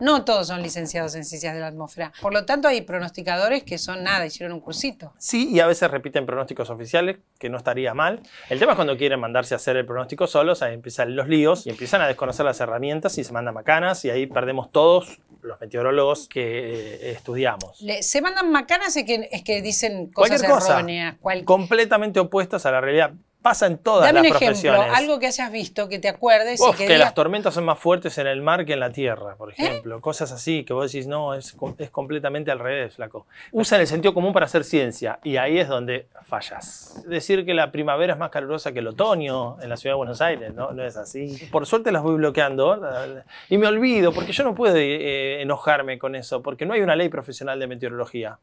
No todos son licenciados en ciencias de la atmósfera. Por lo tanto, hay pronosticadores que son nada, hicieron un cursito. Sí, y a veces repiten pronósticos oficiales, que no estaría mal. El tema es cuando quieren mandarse a hacer el pronóstico solos, ahí empiezan los líos y empiezan a desconocer las herramientas y se mandan macanas y ahí perdemos todos los meteorólogos que eh, estudiamos. se mandan macanas es que, es que dicen cosas erróneas. Completamente opuestas a la realidad. Pasa en todas Dame un ejemplo, algo que hayas visto, que te acuerdes. que, las tormentas son más fuertes en el mar que en la tierra, por ¿Eh? ejemplo. Cosas así que vos decís, no, es, completamente al revés, flaco. Usan el sentido común para hacer ciencia y ahí es donde fallas. Decir que la primavera es más calurosa que el otoño en la ciudad de Buenos Aires, no, no es así. Por suerte las voy bloqueando y me olvido porque yo no puedo eh, enojarme con eso porque no hay una ley profesional de meteorología.